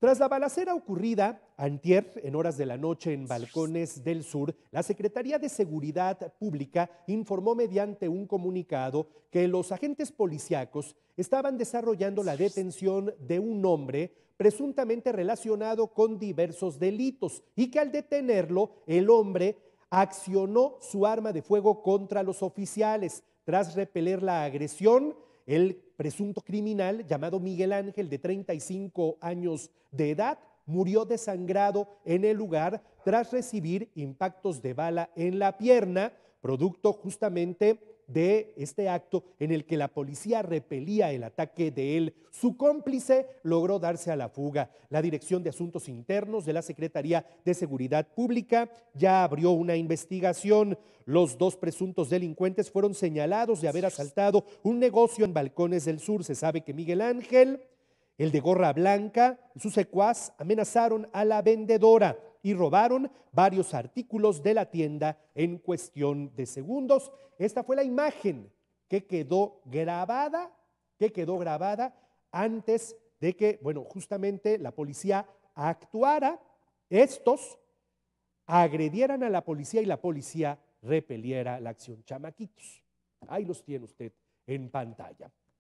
Tras la balacera ocurrida antier en horas de la noche en Balcones del Sur, la Secretaría de Seguridad Pública informó mediante un comunicado que los agentes policíacos estaban desarrollando la detención de un hombre presuntamente relacionado con diversos delitos y que al detenerlo el hombre accionó su arma de fuego contra los oficiales. Tras repeler la agresión, el presunto criminal llamado Miguel Ángel, de 35 años de edad, murió desangrado en el lugar tras recibir impactos de bala en la pierna, producto justamente de este acto en el que la policía repelía el ataque de él. Su cómplice logró darse a la fuga. La Dirección de Asuntos Internos de la Secretaría de Seguridad Pública ya abrió una investigación. Los dos presuntos delincuentes fueron señalados de haber asaltado un negocio en Balcones del Sur. Se sabe que Miguel Ángel, el de gorra blanca, y su secuaz amenazaron a la vendedora y robaron varios artículos de la tienda en cuestión de segundos. Esta fue la imagen que quedó grabada, que quedó grabada antes de que, bueno, justamente la policía actuara, estos agredieran a la policía y la policía repeliera la acción. Chamaquitos, ahí los tiene usted en pantalla.